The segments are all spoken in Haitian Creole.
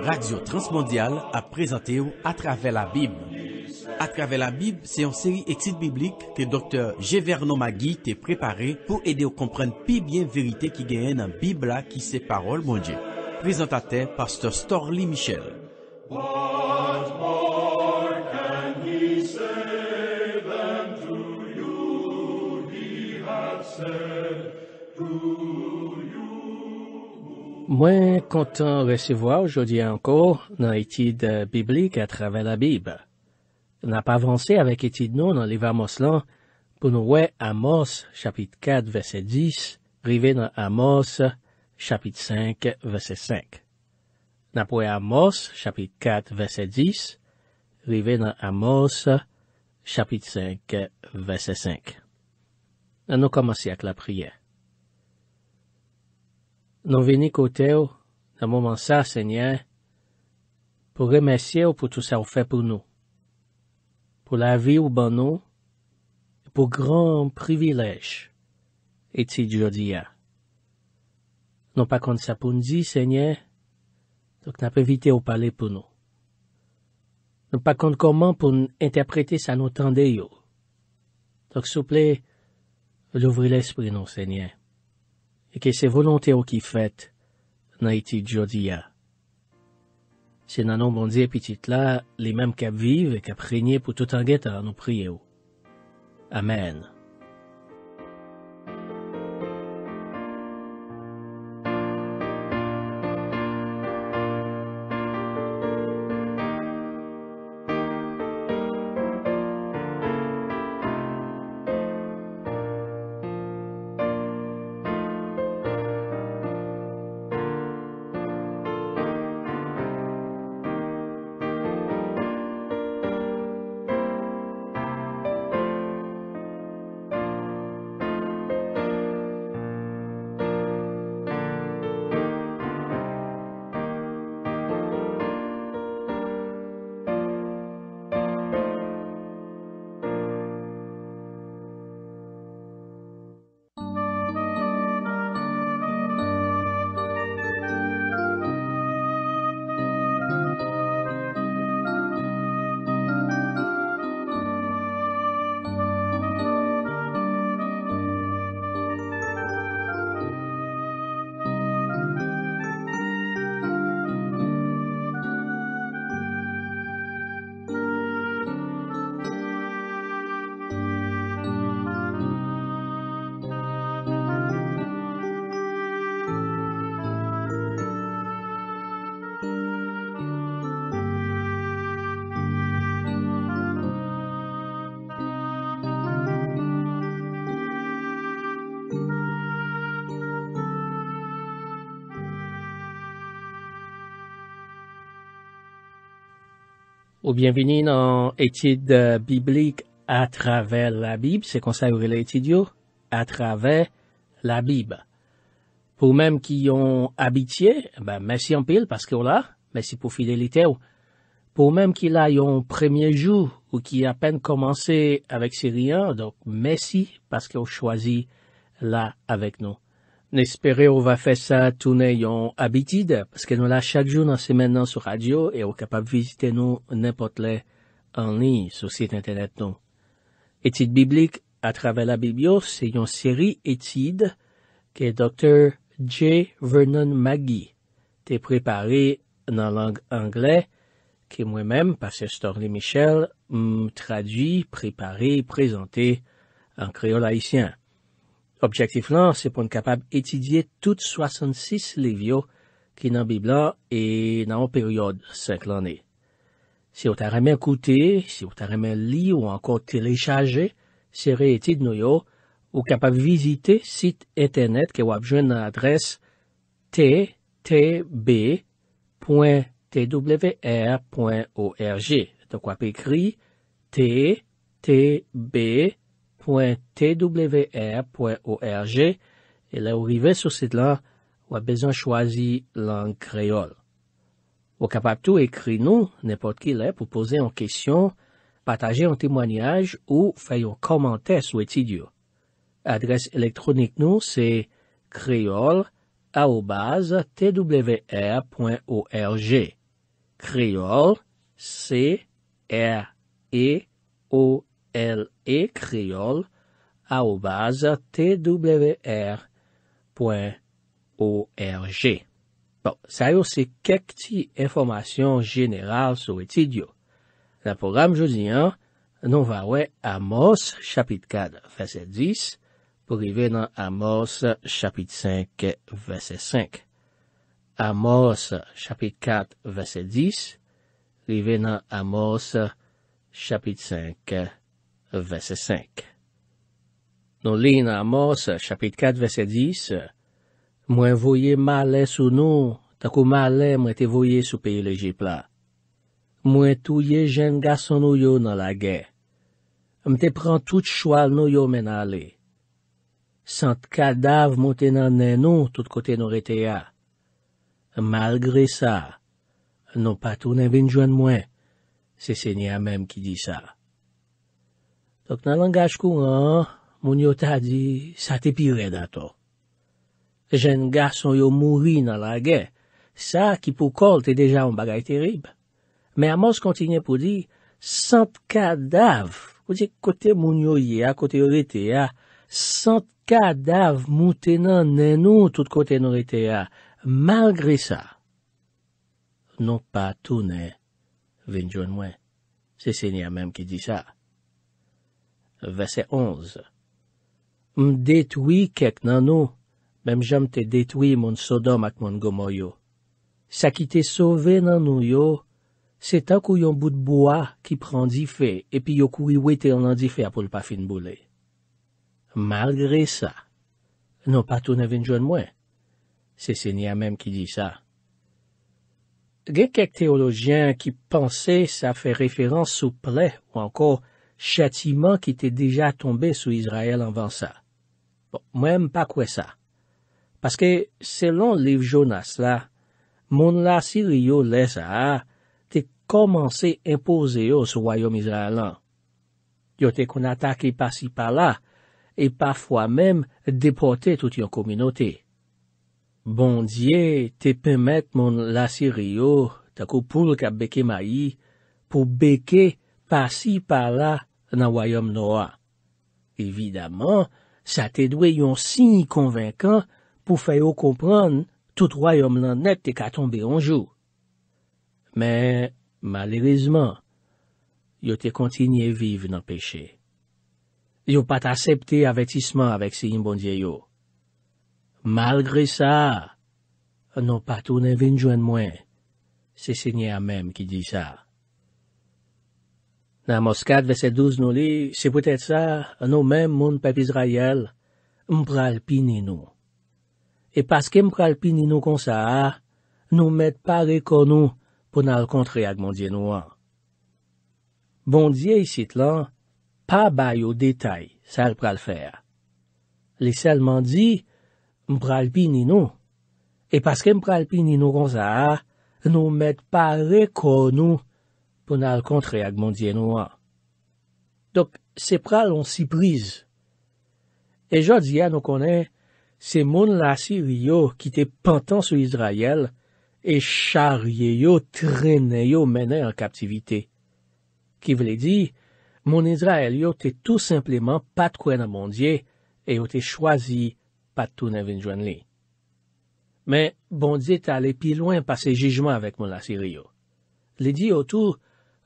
Radyo Transmondial a prezante ou Atrave la Bib Atrave la Bib, se yon seri eksit biblik ke Dr. Geverno Magui te prepare pou ede ou komprenne pi bien verite ki genyen an Biblia ki se parol mounje. Prezante a te, Pastor Storlie Michel. What more can he say than to you he has said to you? content de recevoir aujourd'hui encore dans Étude biblique à travers la Bible, n'a pas avancé avec l'étude non dans l'évangile de pour pour voir Amos chapitre 4 verset 10, rive dans Amos chapitre 5 verset 5. N'a pu Amos chapitre 4 verset 10, rivé dans Amos chapitre 5 verset 5. On commençons avec avec la prière. Nou veni kote ou nan mouman sa, Seigneur, pou remesye ou pou tout sa ou fe pou nou. Po la vi ou ban nou, e pou gran privilej eti djordiya. Nou pa kont sa pou nou di, Seigneur, dok nan pe vite ou pale pou nou. Nou pa kont koman pou nou enteprete sa nou tan de yo. Dok souple, louvri l'esprit nou, Seigneur. E ke se volante ou ki fèt na iti djodiya. Se nanon bonze pitit la, li menm kap vive e kap renyè pou tout angeta anou priye ou. Amen. ou bienvenue dans étude biblique à travers la Bible. C'est comme ça que à travers la Bible. Pour même qui ont habité, ben, merci en pile parce qu'on là, merci pour fidélité. Pour même qui là, ont premier jour ou qui a peine commencé avec Syrien, donc merci parce qu'on choisit choisi là avec nous. Nespere ou va fe sa toune yon abitide, peske nou la chak jou nan semen nan sou radyo e ou kapab vizite nou nepot le anli sou sit internet nou. Etide biblik a trave la biblio se yon seri etide ke Dr. J. Vernon Magee te prepari nan lang angle ke mwen men, paser Storlie Michel, m tradwi, prepari, prezante an kreol haisyen. Objektif lan, se pou nou kapab etidye tout 66 levyo ki nan bibla e nan an peryode 5 lan e. Se ou ta remen koute, se ou ta remen li ou anko telechage, se re etid nou yo, ou kapab vizite sit etenet ke wap jwen nan adres ttb.twr.org. De kwa pe ekri ttb.twr.org. www.twr.org et là, arrivé sur cette site-là, vous avez besoin de choisir langue créole. Vous capable tout écrire nous, n'importe qui là, pour poser une question, partager un témoignage ou faire un commentaire sur l'étude. Adresse électronique nous, c'est créole.twr.org. Créole, c r e o l e le créole Bon, ça y c'est quelques informations générales sur l'étude. Le programme jeudi, hein, nous va Amos chapitre 4 verset 10 pour arriver dans Amos chapitre 5 verset 5. Amos chapitre 4 verset 10, arriver dans Amos chapitre 5 Vese 5 Non li nan amos, chapit 4 vese 10, mwen voye ma le sou nou, takou ma le mwen te voye sou peye le jepla. Mwen touye jen gason nou yo nan la gen. Mwen te pran tout chwal nou yo men a le. Sant kadav mwen te nan nen nou tout kote nou rete ya. Malgre sa, non patou nan vin jwen mwen, se se nye a mem ki di sa. Dok nan langaj kou an, moun yo ta di, sa te pire da to. Jen gason yo mouri nan la ge, sa ki pou kol te deja an bagay terib. Me amos kontine pou di, sant ka dav, ou di kote moun yo ye a, kote yo rete a, sant ka dav moun tenan nenon tout kote nou rete a, malgre sa. Non pa tou ne venjou an mwen, se senya menm ki di sa. Vese 11 Mdetwi kek nan nou, mem jem te detwi moun sodom ak moun gomo yo. Sa ki te sove nan nou yo, se takou yon bout boa ki pran di fe, epi yo koui we te lan di fe apol pa fin boule. Malgre sa, non patou nevin joun mwen. Se se ni a mem ki di sa. Ge kek teologyen ki pense sa fe referans sou ple, ou anko, chatiman ki bon, bon te deja tombe sou Israel anvan sa. Bon, mwen pa kwe sa. Paske, selon liv Jonas la, moun lasi riyo lesa a, te komanse impose yo sou wayom Israelan. Yo te konatake pasi pala, e pafwa men depote tout yon kominote. Bon diye, te pemet moun lasi riyo ta koupoul ka beke mayi pou beke moun lasi riyo pa si pa la nan wayom noa. Evidaman, sa te dwe yon sin yon konvinkan pou feyo kompran tout wayom nan net te ka tombe yon jou. Men, malerizman, yo te kontinye vive nan peche. Yo pat asepte avetisman avek si yon bondye yo. Malgre sa, non patou ne vinjwen mwen. Se se nye a mem ki di sa. Nan moskat ve sedouz nou li, se pwetet sa, nou men moun pepiz rayel, mpral pi ninou. E paske mpral pi ninou konsa a, nou met pare konou pou nan l kontre ag mondye nou an. Bondye y sit lan, pa bayo detay sal pral fer. Li selman di, mpral pi ninou, e paske mpral pi ninou konsa a, nou met pare konou, pou nan al kontre ag mondye nou an. Dok, se pral an si brise. E jò diyan nou konen, se moun lasi riyo ki te pantan sou Israel, e charye yo trenen yo menen an kaptivite. Ki vle di, moun Israel yo te tou simplement pat kwen an mondye, e yo te chwazi pat tou nevin jwen li. Men, bondye te ale pi loin pase jejman avèk moun lasi riyo. Li di yo tou,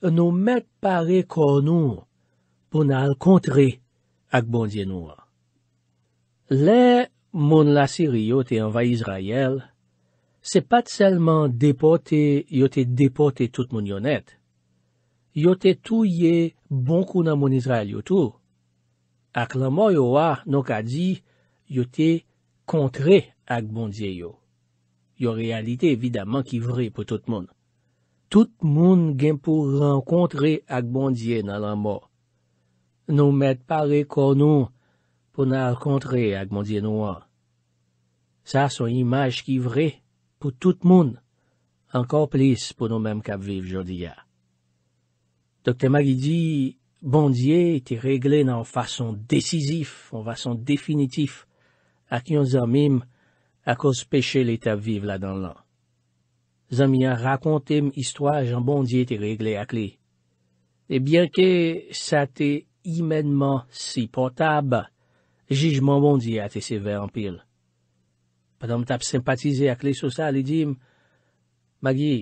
e nou met pare konou pou nan kontre ak bondye nou. Le, moun lasiri yo te envay Izrayel, se pat selman depote yo te depote tout moun yonet, yo te touye bonkou nan moun Izrayel yo tou, ak lamo yo a, nok a di, yo te kontre ak bondye yo. Yo realite evidaman ki vre pou tout moun. tout moun gen pou renkontre ak bondye nan lan mò. Nou met pare kon nou pou renkontre ak bondye nou an. Sa son imaj ki vre pou tout moun, ankor plis pou nou menm kap viv jodi ya. Dokte Magidi, bondye te regle nan fason desizif, an fason definitif, ak yon zanmim akos peche le tap viv la dan lan. zan mi a rakonte m istwa jan bondye te regle ak li. E byan ke sa te imenman si potab, jijman bondye a te sever anpil. Padan m tap simpatize ak li sou sa, li di m, magi,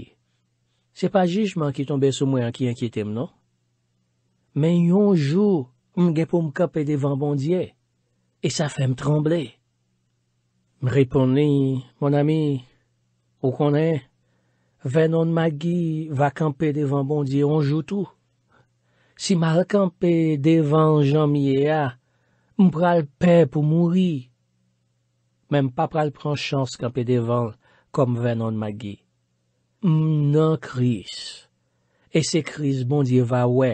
se pa jijman ki tombe sou mwen ki ankyetem, non? Men yon jou, m gen pou m kap e devan bondye, e sa fe m tremble. M repone, mon ami, ou konen, Venon magi va kampe devan bondye anjoutou. Si mal kampe devan janmye a, m pral pe pou mouri. Mem pa pral pran chans kampe devan kom venon magi. M nan kris. E se kris bondye va we.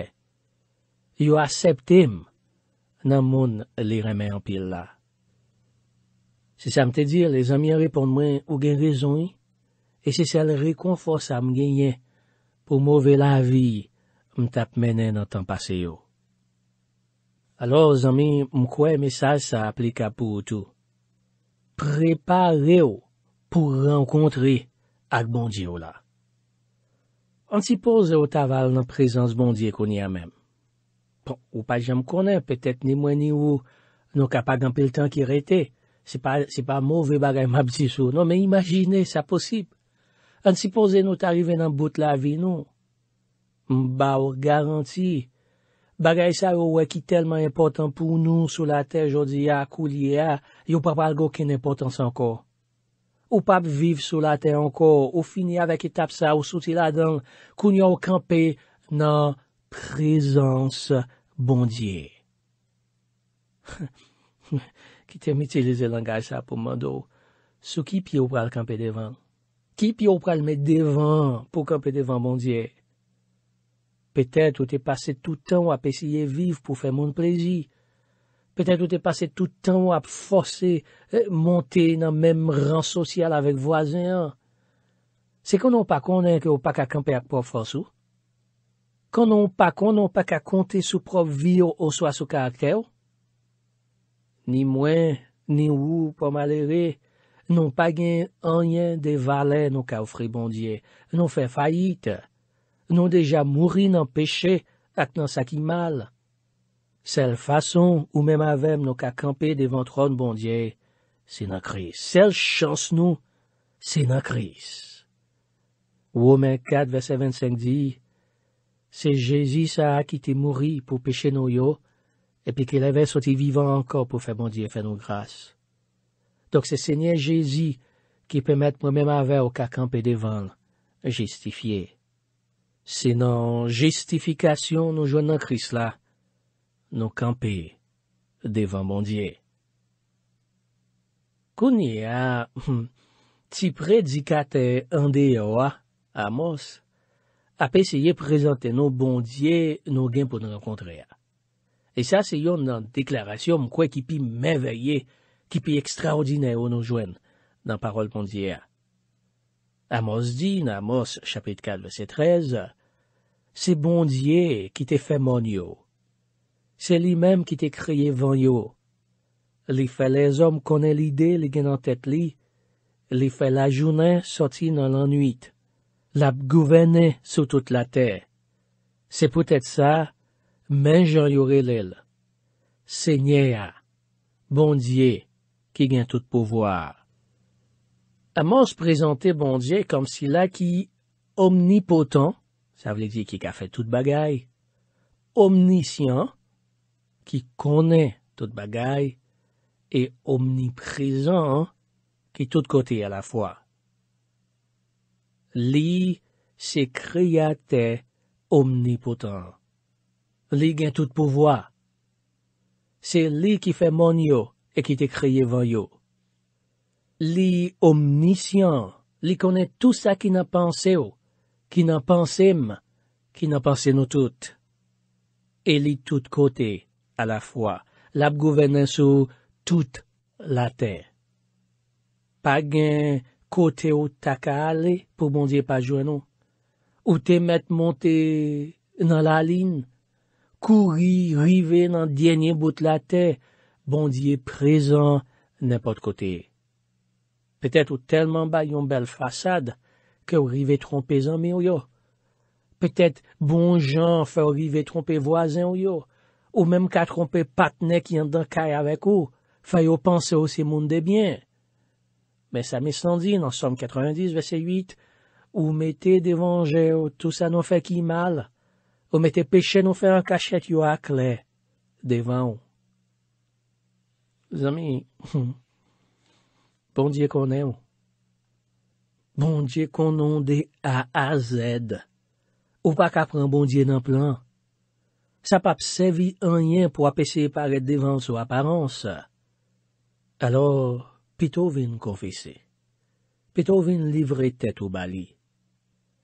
Yo a septim nan moun li remen anpilla. Si sa m te dir, le zanmye repon mwen ou gen rezon yi? E se sel rekonfosa m genye pou mouve la vi m tap mene nan tan pase yo. Alo, zan mi m kwe mesaj sa aplika pou ou tou. Prepare yo pou renkontri ak bondye yo la. An si pose yo taval nan prezans bondye konye a men. Pon, ou pa jen m konen, petet ni mweni ou nou kapag an pil tan ki rete. Se pa mouve bagay m ap diso. Non, men imagine, sa posib. an sipoze nou tarive nan bout la vi nou. Mba ou garanti, bagay sa ou we ki telman impotant pou nou sou la te jodi ya kou li ya, yo pa pal go ken impotans anko. Ou pap viv sou la te anko, ou fini avek etap sa ou soti la dan, koun yo kampe nan prezans bondye. Ki tem itilize langaj sa pou mando, sou ki pi ou pral kampe devan? Ki pi ou pral me devan pou kompe devan mondye? Petèt ou te pase toutan ap esye viv pou fè moun prezi. Petèt ou te pase toutan ap fose euh, monte nan menm ran sosyal avèk vwazen an. Se konon pa konen ki ou pa kakompe ak pop fransou? Konon pa konon pa kakonte sou prop vi ou sou aso karakter? Ni mwen, ni ou, pou malere... Nou pa gen anyen de vale nou ka ofre bondye, nou fe fayite, nou deja mouri nan peche ak nan sakimal. Sel fason ou men mavem nou ka kampe devan tron bondye, se nan kris. Sel chans nou, se nan kris. Ou omen 4, verset 25 di, se Jezis a akite mouri pou peche nou yo, epi ke leve sote vivan anko pou fe bondye fe nou grase. Dok se se nye Jezi ki pe met mwen mèm avè ou ka kampe devan justifiye. Se nan justifikasyon nou jwenn nan kris la, nou kampe devan bondye. Kounye a hmm, ti predikate ande yo a, amos, apè se ye prezante nou bondye nou gen pou nan kontre a. E sa se yon nan deklarasyon mkwen ki pi mèvèye a. Kipi ekstra odine ou nou jwen nan parol bondye a. Amos di nan Amos chapit 4, verset 13, Se bondye ki te fe mon yo. Se li mem ki te kriye van yo. Li fe le zom konen li de li genan tet li. Li fe la jounen soti nan lan nuit. La p gouvene sou tout la te. Se pote te sa, men jan yore lil. Se nye a. Bondye a. ki gen tout pouvoar. Aman se prezante, bon diye, kom si la ki omnipotant, sa vle diye ki ka fe tout bagay, omnisyan, ki kone tout bagay, e omniprezan, ki tout kote a la fwa. Li se kriyate omnipotant. Li gen tout pouvoar. Se li ki fe monyo, e ki te kreye vanyo. Li omnisyan, li konen tout sa ki nan panse yo, ki nan pansem, ki nan panse nou tout. E li tout kote, a la fwa, lap gouvenen sou tout la te. Pa gen kote ou taka ale, pou bon diye pa jwen nou, ou te met monte nan la lin, kouri, rive nan djenye bout la te, ou te met monte nan la lin, bondye prezan nèpote kote. Petet ou telman ba yon bel fasad, ke ou rive trompe zanmi ou yo. Petet bon jan fè ou rive trompe voazen ou yo, ou mèm ka trompe patne ki yon dankay avèk ou, fè yo panse ou se moun debyen. Mè sa mislandi nan som 90 vese 8, ou mette devanje ou tout sa nou fè ki mal, ou mette peche nou fè an kachet yo akle devan ou. Zami, bon diye konen ou? Bon diye konon de a a zed. Ou pa ka pran bon diye nan plan. Sa pa psevi anyen pou apese paret devan sou aparen sa. Alo, pito vin konfese. Pito vin livre tet ou bali.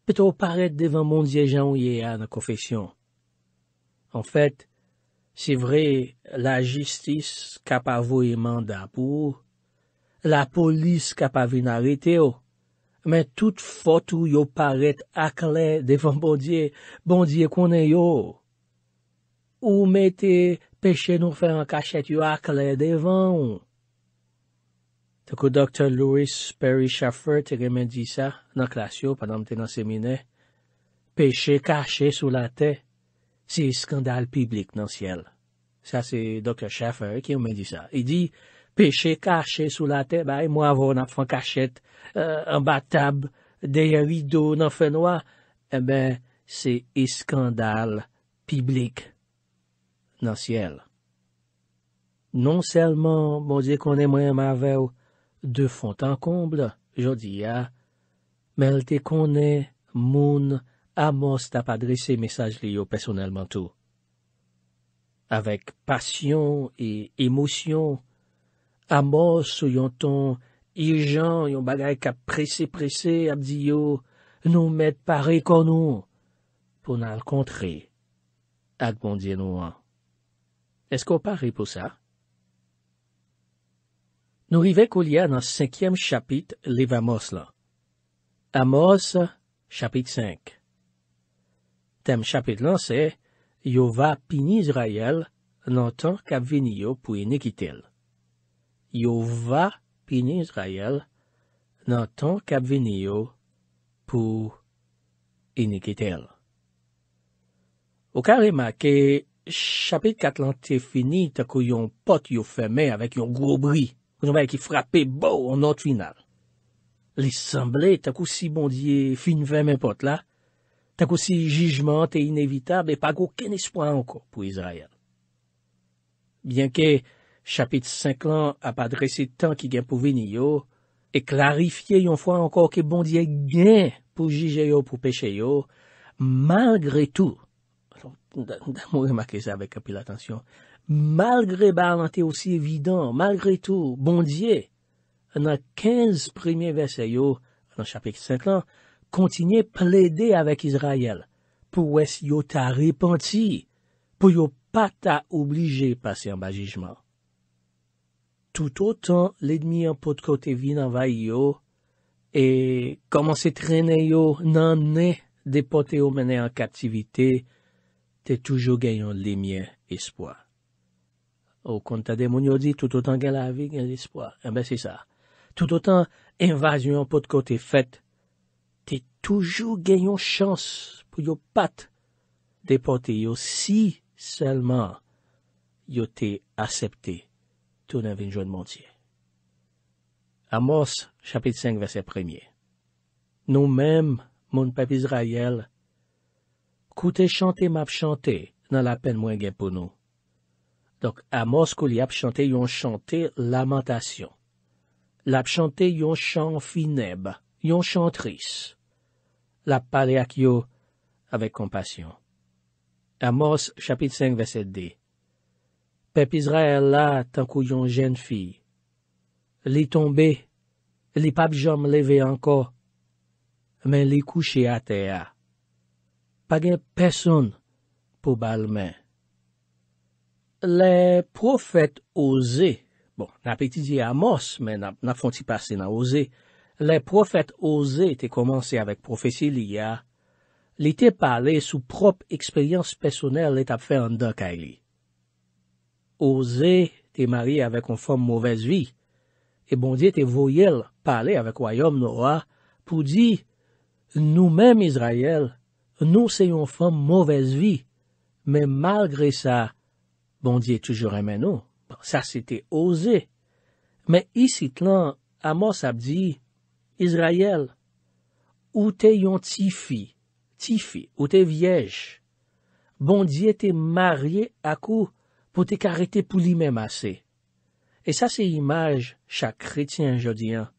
Pito paret devan bon diye jan ou ye a nan konfesyon. An fet, Si vre, la jistis ka pa vo iman dapou, la polis ka pa vinare te yo, men tout fote ou yo paret akle devan bondye, bondye konen yo. Ou men te peche nou fe an kachet yo akle devan. Oh. Te ko Dr. Louis Perry Shaffer te gen men di sa nan klas yo panan mte nan seminè, peche kache sou la tey. se skandal piblik nan siel. Sa se doktor Schaffer ki ou men di sa. E di, peche kache sou la te, ba e mwa avon ap fankachet, an euh, bat tab, deye ridou nan fenwa, e eh ben, se skandal piblik nan siel. Non selman, mwen di konen mwen ma vew, de fontan komble, jodi ya, ah, men te konen moun Amos t'a adressé message lié personnel tout. Avec passion et émotion, Amos sou yon ton urgent, yon bagay pressé pressé a nous yo, pour met pare kon nou, pour nan kontre, ak bondye nou an. pour ça nous sa? Nou rive kou dans cinquième Amos chapitre Amos, chapitre 5. Tem chapit lan se, yo va pini Israel nan tan kapveni yo pou ene kitel. Yo va pini Israel nan tan kapveni yo pou ene kitel. Ou ka remak ke chapit kat lan te fini tako yon pot yo feme avèk yon gro bri, kou nan bay ki frapè bo an otwinal. Li semble tako si bondye fin vemen pot la, tan kou si jijman te inévitab, e pa kou ken espwa anko pou Israel. Bien ke chapit 5 lan ap adrese tan ki gen pou veni yo, e klarifiye yon fwa anko ke bondye gen pou jije yo, pou peche yo, malgre tou, malgre ba lan te osi evidant, malgre tou, bondye, nan 15 premiye vese yo, nan chapit 5 lan, kontinye ple de avèk Izraël, pou wè si yo ta repanti, pou yo pa ta oblije pase an bagijman. Tout o tan, l'edmi an pot kote vi nan vay yo, e koman se trene yo nan mne, de pote yo mene an kaktivite, te toujou gayon l'e mien espwa. Ou konta de moun yo di, tout o tan gayon la vi, gayon l'espwa. Ebe eh se sa. Tout o tan, invasyon pot kote fet, Toujou gen yon chans pou yo pat depote yo si selman yo te asepte ton avinjon moun tiye. Amos, chapit 5, verset 1. Nou men, moun pepiz rayel, koute chante map chante nan la pen mwen gen pou nou. Donk, amos kou li ap chante yon chante lamentasyon. Lap chante yon chan fineb, yon chantris. la pale a kyo avek kompasyon. Amos chapit 5, verset 2 Pepizra el la tankou yon jen fi. Li tombe, li pabjom leve anko, men li kouche a te a. Pagen peson pou balmen. Le profet oze, bon, na peti di Amos, men na fonti pase nan oze, les prophètes osés te commencé avec prophétie Lia. l'été te sous propre expérience personnelle et fait en d'un kaili. Oser te avec une femme mauvaise vie, et bon Dieu te parler avec royaume Noah pour dire, nous-mêmes Israël, nous c'est une femme mauvaise vie, mais malgré ça, bon Dieu toujours aimait nous. ça c'était osé. Mais ici, Amos a dit, Izrayel, ou te yon tifi, tifi, ou te viej, bondye te marye akou pou te karete pou li men masse. E sa se imaj chak kretien jodi an.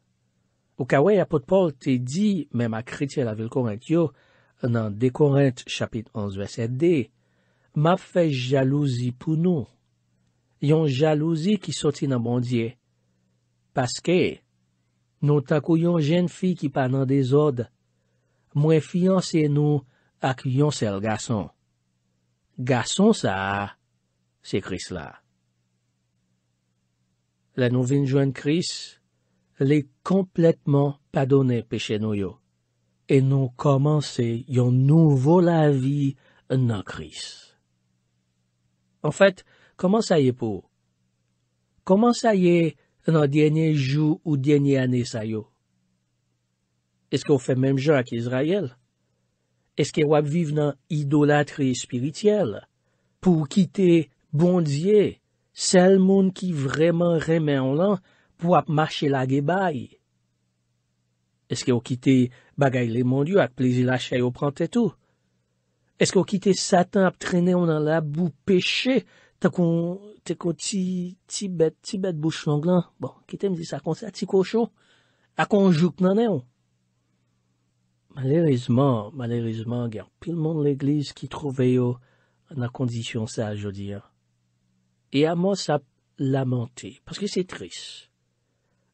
Ou kawè ya potpoul te di men ma kretien la vilkorent yo nan dekorent chapit 11-7-2, ma fè jalouzi pou nou. Yon jalouzi ki soti nan bondye. Paske e. nou takou yon jen fi ki pa nan dezod, mwen fiyan se nou akuyon sel gason. Gason sa, se Chris la. La nou vin jwen Chris, le kompletman padone peche nou yo, e nou komanse yon nou vola vi nan Chris. En fèt, koman sa ye pou? Koman sa ye... nan denye jou ou denye ane sayo? Eske ou fe menm jen ak Izrayel? Eske ou ap vive nan idolatri espirityel pou ou kite bondye sel moun ki vreman remen an lan pou ap mache la gebay? Eske ou kite bagay le mondyo ak plezi la chay ou prante tou? Eske ou kite satan ap trene an nan la bou peche te kon ti bet, ti bet bouch lang lan, bon, ki tem dis a kon se a ti kosho, a kon jouk nan e yon. Malerizman, malerizman, gyan, pil moun l'eglize ki trove yo nan kondisyon sa, jodi ya. E a mons ap lamente, paske se tris.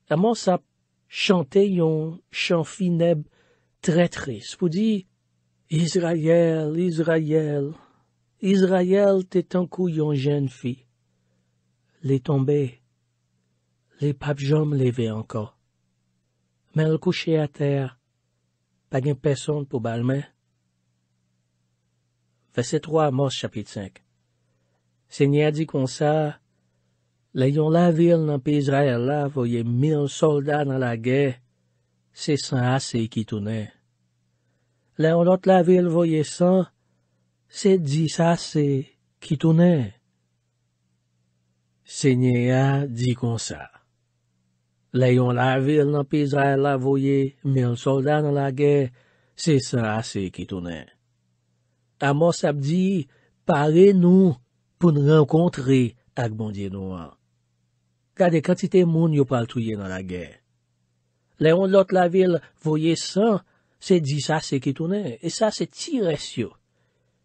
A mons ap chante yon chanfineb tre tris, pou di Izrayel, Izrayel, Izrayel te tankou yon jen fi. Le tombe, le pap jom leve anka. Men l kouche a ter, pa gen peson pou balmen. Fese 3, Mos chapit 5 Se nye adi kon sa, le yon la vil nan pi Izrayel la voye mil soldat nan la ge, se san ase ki toune. Le yon lot la vil voye san, Se di sa se, ki tounen. Se nye a, di kon sa. Le yon la vil nan pizare la voye, mil soldat nan la gen, se sa se, ki tounen. A mos ap di, pare nou pou n renkontre ak bondye nou an. Ta de kantite moun yo pral touye nan la gen. Le yon lot la vil voye san, se di sa se, ki tounen. E sa se tire syo.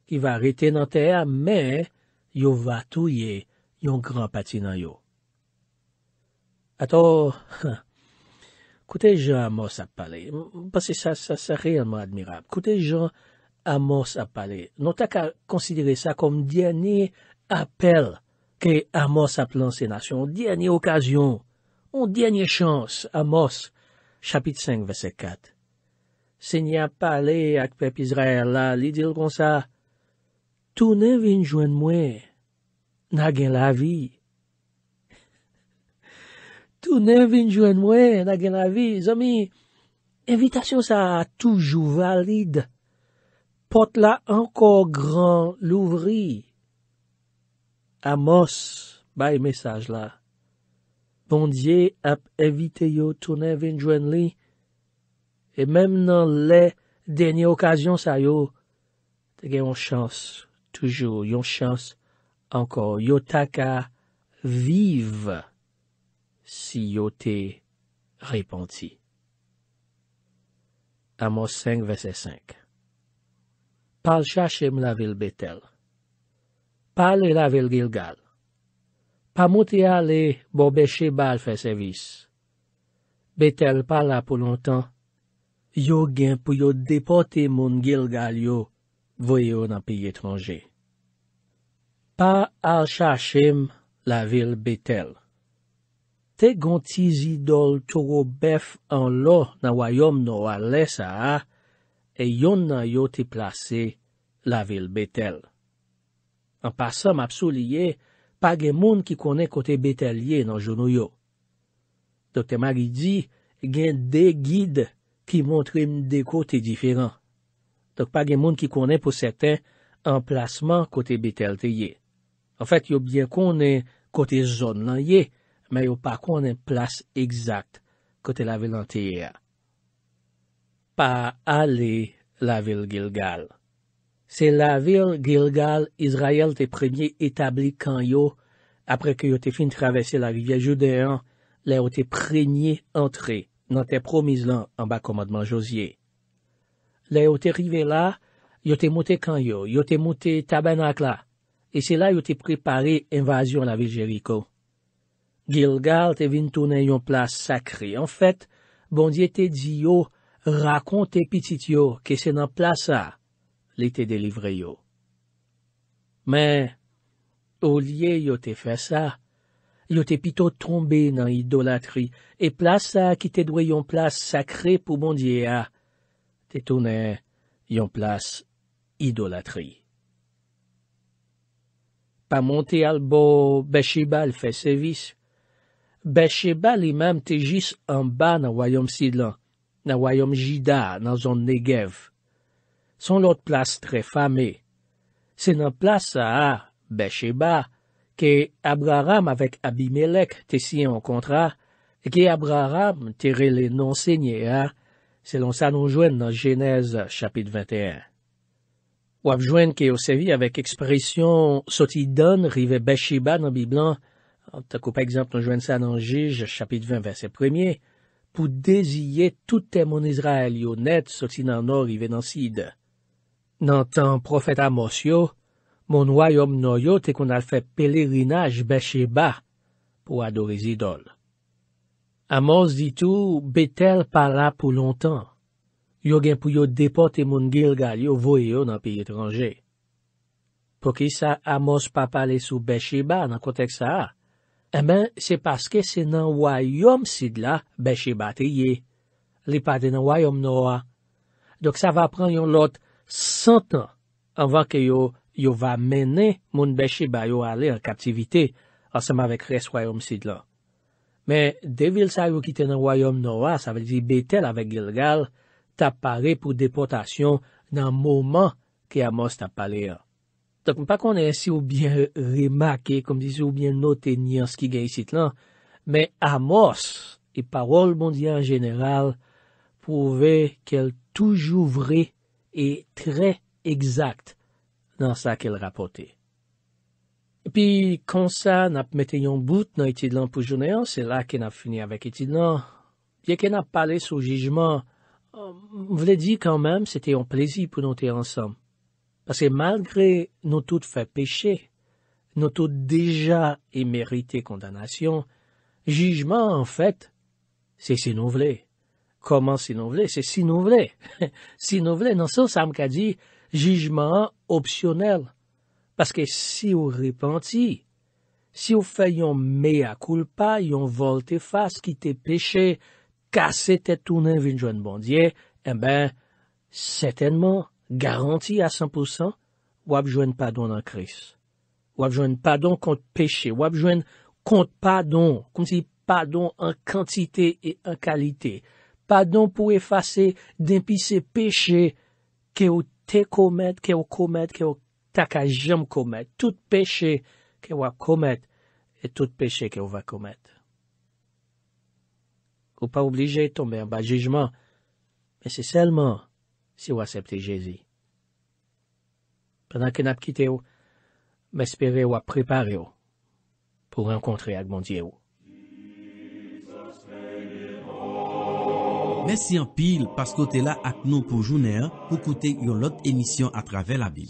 qui va arrêter dans terre, mais il va touye yon grand pati nan yo. Ato, koute Jean Amos parce que ça, ça, ça, c'est réellement admirable. koute Jean Amos a parlé. Non, t'as qu'à konsidere ça comme dernier appel ke Amos A planté, nation nasyon, occasion, okasyon, on chance, chance. Amos, chapitre 5, verset 4. Seigneur, nye ap pale ak Israël, là, la, li le ça, Tounen vin jwen mwen, nage la vi. Tounen vin jwen mwen, nage la vi. Zomi, evitasyon sa toujou valide. Pot la ankor gran louvri. Amos baye mesaj la. Bondye ap evite yo tounen vin jwen li. E mem nan le denye okasyon sa yo, te gen yon chans. Toujou yon chans anko yotaka vive si yote repenti. Amos 5, verset 5 Pal chache m la vil Betel. Pal e la vil Gilgal. Pal mouti ale bobeche bal fesevis. Betel pala pou lontan. Yo gen pou yo depote moun Gilgal yo. voye ou nan piy etranje. Pa al chache m la vil Betel. Te gontizi dol toro bef an lo nan wayom nan wale sa a, e yon nan yo te place la vil Betel. An pasan m apsou liye, pa gen moun ki kone kote Betelye nan jounou yo. Dr. Maridi gen de guide ki montre m de kote diferan. Dok pa gen moun ki konen pou seten en plasman kote bitel te ye. En fèk, yo bie konen kote zon lan ye, men yo pa konen plas exakt kote la vil an te ye. Pa ale la vil Gilgal. Se la vil Gilgal, Izraël te premye etabli kan yo, apre ke yo te fin travesse la rivye Judean, le yo te premye antre nan te promis lan an ba komadman Josye. Le yo te rive la, bon yo te moute kanyo, yo te moute tabanak la, e se la yo te prepare invasyon la Viljeriko. Gilgal te vin tonen yon plas sakri. En fet, bondye te di yo, rakonte pitit yo, ke se nan plasa li te delivre yo. Men, ou liye yo te fesa, yo te pito tombe nan idolatri, e plasa ki te dwe yon plas sakri pou bondye ya. Ah, etou nè yon plas idolatri. Pa monte albo, Besheba l fè sevis. Besheba li mèm te jis an ba nan wayom Sidlan, nan wayom Jida, nan zon Negev. Son lot plas tre fame. Se nan plas sa a, Besheba, ke Abraham avèk Abimelek te si an kontra, e ke Abraham te rele nansegnye a, selon sa nou jwen nan jenèz chapit 21. Wap jwen ki yo sevi avèk ekspresyon soti dan rive bèchi ba nan bi blan, an te koup ekzamp nou jwen sa nan jij chapit 20 verset 1, pou dezye toutè e mon Izrael yo net soti nan or rive nan sid. Nan tan profèta mosyo, mon waj om noyo te kon al fè pelerinaj bèchi ba pou adoriz idol. Amos ditou betel pa la pou lontan. Yo gen pou yo depote moun gil gal yo voye yo nan pi etranje. Po ki sa Amos pa pale sou Besheba nan kontek sa a, e eh ben se paske se nan wayom sid la Besheba te ye. Li pa de nan wayom no a. Dok sa va pran yon lot 100 an anvan ke yo yo va mene moun Besheba yo ale an kaptivite anseman vek res wayom sid la. Men devil sa yo ki te nan wayom Noah, sa vezi Betel avek Gilgal, ta pare pou depotasyon nan mouman ki Amos ta pale a. Donk mwen pa konen si ou bien remake, konm disi ou bien note ni ans ki gayi sit lan, men Amos, e parol mondyan general, pouve ke l toujou vre e tre exakt nan sa ke l rapote. Pi konsa nap meteyon bout nan etidlan pou jounen, se la ken ap fini avèk etidlan, ye ken ap pale sou jijman, vle di kanmèm, se teyon plezi pou nou tey ansan. Pase malgre nou tout fè peche, nou tout deja e merite kondanasyon, jijman an fèt, se si nou vle. Koman si nou vle? Se si nou vle. Si nou vle nan sou sa m ka di, jijman an opsyonel. Paske si ou repenti, si ou fè yon mea kulpa, yon volte fas ki te peche, kase te tounen vin joan bondye, e ben, setenman, garanti a 100%, wap joan padon an kris. Wap joan padon kont peche, wap joan kont padon, kon si padon an kantite e an kalite. Padon pou efase denpi se peche ke ou te komet, ke ou komet, ke ou komet. tak a jem komet tout peche ke wap komet et tout peche ke wap komet. Ou pa oblije tombe an ba jijman, mese selman si wasepte jezi. Pendan ken ap kite ou, mespere wap prepare ou pou renkontre ak mondye ou. Mese yon pil paskote la ak nou pou jounen pou kote yon lot emisyon a trave la bil.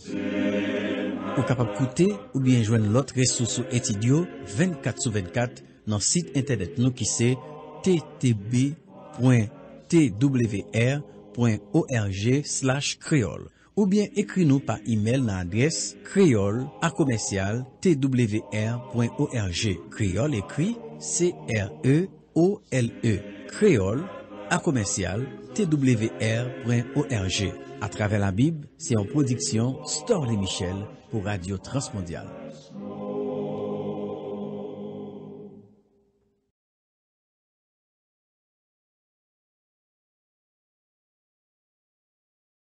Ou kapap koute oubyen jwen lot resosou etidyo 24 sou 24 nan sit internet nou ki se ttb.twr.org slash kreol. Oubyen ekri nou pa imel nan adres kreol akomensyal twr.org kreol ekri c-r-e-o-l-e kreol akomensyal twr.org. à travers la Bible, c'est en production les Michel pour Radio Transmondiale.